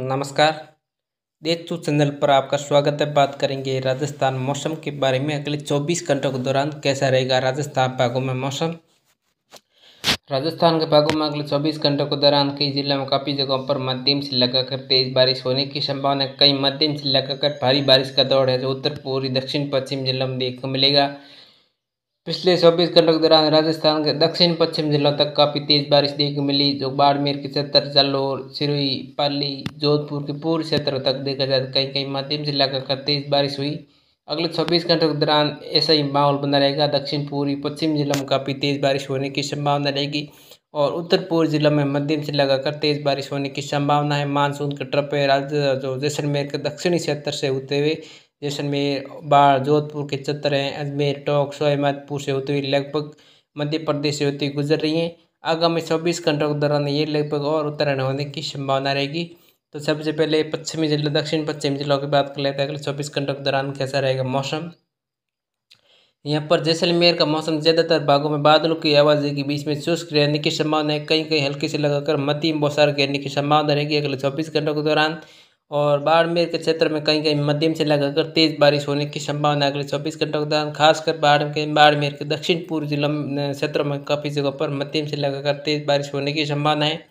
नमस्कार देश चैनल पर आपका स्वागत है बात करेंगे राजस्थान मौसम के बारे में अगले 24 घंटों के दौरान कैसा रहेगा राजस्थान भागों में मौसम राजस्थान के भागों में अगले 24 घंटों के दौरान कई जिले में काफ़ी जगहों पर मध्यम से लगाकर तेज बारिश होने की संभावना है कई मध्यम से लगाकर भारी बारिश का दौर है जो उत्तर पूर्वी दक्षिण पश्चिम जिलों में देखने को मिलेगा पिछले चौबीस घंटों के दौरान राजस्थान के दक्षिण पश्चिम जिलों तक काफ़ी तेज़ बारिश देखने को मिली जो बाड़मेर के क्षेत्र जालोर सिरोही पाली जोधपुर के पूर्व क्षेत्र तक देखा जाए कहीं तो कहीं मध्यम जिला का तेज़ बारिश हुई अगले चौबीस घंटों के दौरान ऐसा ही माहौल बना रहेगा दक्षिण पूर्वी पश्चिम जिलों में काफ़ी तेज़ बारिश होने की संभावना रहेगी और उत्तर पूर्व जिलों में मध्यम से लगाकर तेज़ बारिश होने की संभावना है मानसून के ट्रप राज्य जो जैसलमेर के दक्षिणी क्षेत्र से होते हुए जैसलमेर बाढ़ जोधपुर के चतर हैं अजमेर टोंक सोहमतपुर से होते हुए लगभग मध्य प्रदेश से होती हुई गुजर रही हैं आगामी चौबीस घंटों के दौरान ये लगभग और उत्तरायण होने की संभावना रहेगी तो सबसे पहले पश्चिमी जिला दक्षिण पश्चिमी जिलों की बात कर लेते हैं अगले चौबीस घंटों के दौरान कैसा रहेगा मौसम यहाँ पर जैसलमेर का मौसम ज़्यादातर भागों में बादलों की आवाज़ के बीच में शुष्क रहने की संभावना है कहीं कहीं हल्की से लगाकर मध्यम बौसार गिरने की संभावना रहेगी अगले चौबीस घंटों के दौरान और बाड़मेर के क्षेत्र में कहीं कहीं मध्यम से लगाकर तेज़ बारिश होने की संभावना अगले चौबीस घंटों के दौरान खासकर बाड़ के बाड़मेर के दक्षिण पूर्व जिला क्षेत्रों में काफ़ी जगहों पर मध्यम से लगाकर तेज़ बारिश होने की संभावना है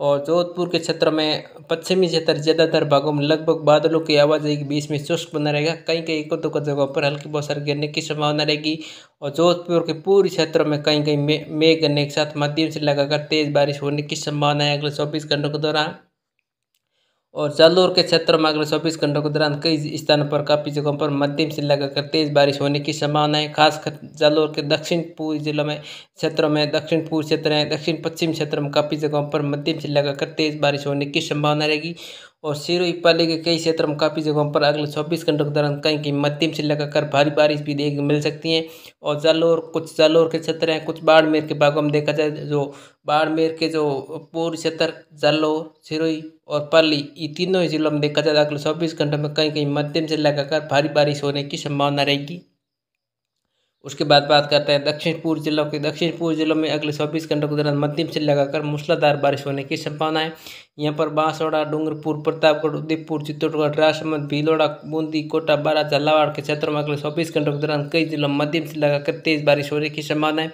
और जोधपुर के क्षेत्र में पश्चिमी क्षेत्र ज़्यादातर भागों में लगभग बादलों की आवाजाही के बीच में शुष्क बना रहेगा कहीं कहीं एक दो जगहों पर हल्की सारी गिरने की संभावना रहेगी और जोधपुर के पूरे क्षेत्र में कहीं कहीं मेघ गिरने के साथ मध्यम से लगाकर तेज़ बारिश होने की संभावना है अगले चौबीस घंटों के दौरान और जालोर के क्षेत्र में अगले चौबीस घंटों के दौरान कई स्थानों पर काफ़ी जगहों पर मध्यम से लगाकर तेज़ बारिश होने की संभावना है खासकर जालोर के दक्षिण पूर्व जिलों में क्षेत्रों में दक्षिण पूर्व क्षेत्र है दक्षिण पश्चिम क्षेत्र में काफ़ी जगहों पर मध्यम से लगाकर तेज़ बारिश होने की संभावना रहेगी और सिरो पाली के कई क्षेत्र में काफ़ी जगहों पर अगले चौबीस घंटों के दौरान कहीं कहीं मध्यम से लगाकर भारी बारिश भी देखने मिल सकती है और जालोर कुछ जालोर के क्षेत्र हैं कुछ बाड़मेर के भागों में देखा जाए जो तो बाड़मेर के जो पूर्व क्षेत्र जालोर सिरोही और पाली ये तीनों ही जिलों में देखा जाए तो अगले चौबीस घंटों में कहीं कहीं मध्यम से लगाकर भारी बारिश होने की संभावना रहेगी उसके बाद बात करते हैं दक्षिण पूर्व जिलों की दक्षिण पूर्व जिलों में अगले चौबीस घंटों के दौरान मध्यम से लगाकर मूसलाधार बारिश होने की संभावना है यहाँ पर बांसवाड़ा डूंगरपुर प्रतापगढ़ उदयपुर चित्तौड़गढ़ राजसमंद भीलोड़ा बूंदी कोटा बारा झालावाड़ के क्षेत्रों में अगले चौबीस घंटों के दौरान कई जिलों में मध्यम से लगाकर तेज बारिश होने की संभावना है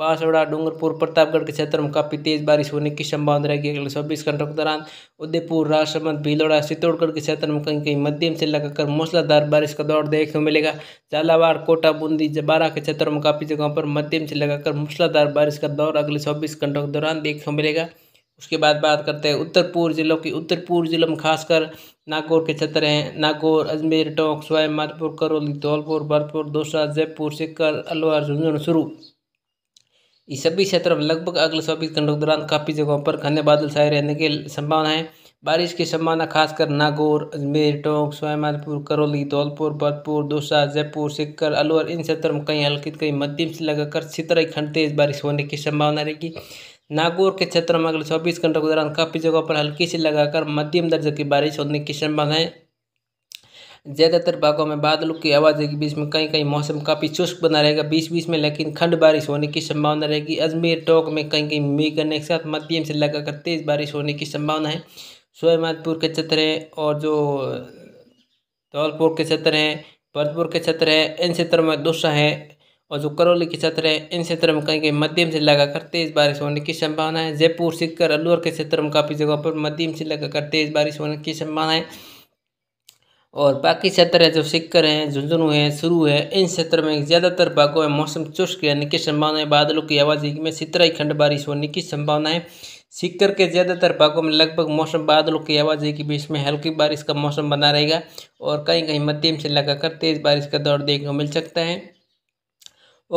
बांसवाड़ा डूंगरपुर प्रतापगढ़ के क्षेत्र में काफ़ी तेज़ बारिश होने की संभावना रहेगी अगले चौबीस घंटों के दौरान उदयपुर राजसमंद भीलोड़ा चित्तौड़गढ़ के क्षेत्र में कहीं कहीं मध्यम से लगाकर मूसलाधार बारिश का दौर देखने को मिलेगा झालावाड़ कोटा बूंदी जबारा के क्षेत्र में काफ़ी जगहों पर मध्यम से लगाकर मूसलाधार बारिश का दौर अगले चौबीस घंटों के दौरान देखने को मिलेगा उसके बाद बात करते हैं उत्तर पूर्व जिलों की उत्तर पूर्व जिलों में खासकर नागौर के क्षेत्र हैं नागौर अजमेर टोंक स्वाई माधपुर करौली धौलपुर भरतपुर दौसा जयपुर सिक्कर अलवर झुंझुनू शुरू इस सभी क्षेत्रों में लगभग अगले चौबीस घंटों के दौरान काफ़ी जगहों पर घने बादल छाए रहने की संभावना है बारिश की संभावना खासकर नागौर अजमेर टोंक सोमानपुर करौली धौलपुर भरतपुर दौसा जयपुर सिक्कर अलवर इन क्षेत्रों में कहीं हल्की कहीं मध्यम से लगाकर छितराई खंड तेज बारिश होने की संभावना रहेगी नागौर के क्षेत्र में अगले चौबीस घंटों के दौरान काफ़ी जगहों पर हल्की से लगाकर मध्यम दर्जे की बारिश होने की संभावना है ज़्यादातर भागों में बादलों की आवाजाही के बीच में कहीं कहीं मौसम काफ़ी शुष्क बना रहेगा बीच बीच में लेकिन खंड बारिश होने की संभावना रहेगी अजमेर टोंक में कहीं कहीं मी करने के साथ मध्यम से लगाकर तेज़ बारिश होने की संभावना है सोएमाधपुर के क्षेत्र हैं और जो धौलपुर के क्षेत्र हैं भरतपुर के क्षेत्र हैं इन क्षेत्रों में दूसरा है और जो करौली के क्षेत्र है इन क्षेत्रों में कहीं कहीं मध्यम से लगाकर तेज़ बारिश होने की संभावना है जयपुर सीकर अलवर के क्षेत्र में काफ़ी जगहों पर मध्यम से लगाकर तेज़ बारिश होने की संभावना है और बाकी क्षेत्र है जो सिक्कर हैं झुंझुनू है शुरू है इन क्षेत्र में ज़्यादातर भागों में मौसम चुस्क रहने की संभावना है बादलों की आवाजाही में सितराई खंड बारिश होने की संभावना है सिक्कर के ज़्यादातर भागों में लगभग मौसम बादलों की आवाजाही के बीच में हल्की बारिश का मौसम बना रहेगा और कहीं कहीं मध्यम से लगाकर तेज़ बारिश का दौर देखने को मिल सकता है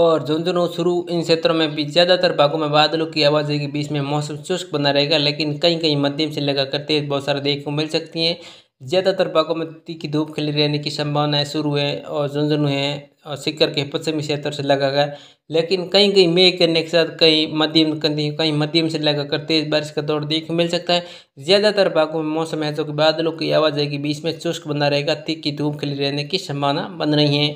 और झुंझुनू शुरू इन क्षेत्रों में भी ज़्यादातर भागों में बादलों की आवाजाही के बीच में मौसम शुष्क बना रहेगा लेकिन कहीं कहीं मध्यम से लगाकर तेज़ बहुत सारा देखने को मिल सकती हैं ज़्यादातर भागों में तीखी धूप खिली रहने की संभावनाएं शुरू है और झुंझुनू है और सिक्कर के पश्चिमी क्षेत्र से लगा गया लेकिन कहीं कहीं मेघ करने के साथ कहीं मध्यम कहीं कहीं मध्यम से लगाकर तेज बारिश का दौर देखने मिल सकता है ज़्यादातर भागों में मौसम है जो कि बादलों की आवाजाही के बीच में चुस्क बना रहेगा तीखी धूप खिली रहने की संभावना बन रही है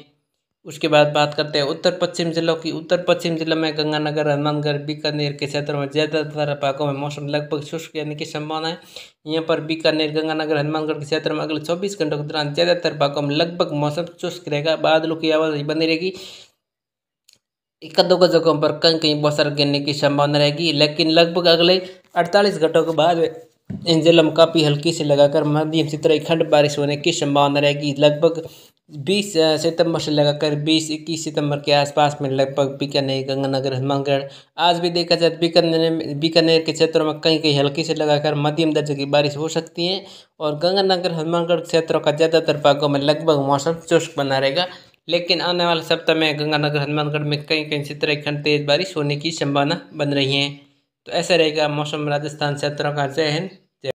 उसके बाद बात करते हैं उत्तर पश्चिम जिलों की उत्तर पश्चिम जिलों में गंगानगर हनुमानगढ़ बीकानेर के क्षेत्रों में ज़्यादातर भागों में मौसम लगभग शुष्क रहने की संभावना है यहाँ पर बीकानेर गंगानगर हनुमानगढ़ के क्षेत्र में अगले चौबीस घंटों के दौरान ज़्यादातर भागों में लगभग मौसम शुष्क रहेगा बादलों की आवाज़ बनी रहेगी एक दो जगहों पर कहीं कहीं बसर गिरने की संभावना रहेगी लेकिन लगभग अगले अड़तालीस घंटों के बाद इन जिलों में काफ़ी हल्की से लगाकर मध्यम से तरह खंड बारिश होने की संभावना रहेगी लगभग बीस सितंबर से लगाकर बीस इक्कीस सितंबर के आसपास में लगभग बीकानेर गंगानगर हनुमानगढ़ आज भी देखा जाए तो बीकानेर में बीकानेर के क्षेत्रों में कहीं कहीं हल्की से लगाकर मध्यम दर्जे की बारिश हो सकती है और गंगानगर हनुमानगढ़ क्षेत्रों का ज़्यादातर भागों में लगभग मौसम शुष्क बना रहेगा लेकिन आने वाले सप्ताह में गंगानगर हनुमानगढ़ में कहीं कहीं से खंड तेज़ बारिश होने की संभावना बन रही है तो ऐसा रहेगा मौसम राजस्थान क्षेत्रों का जय हिंद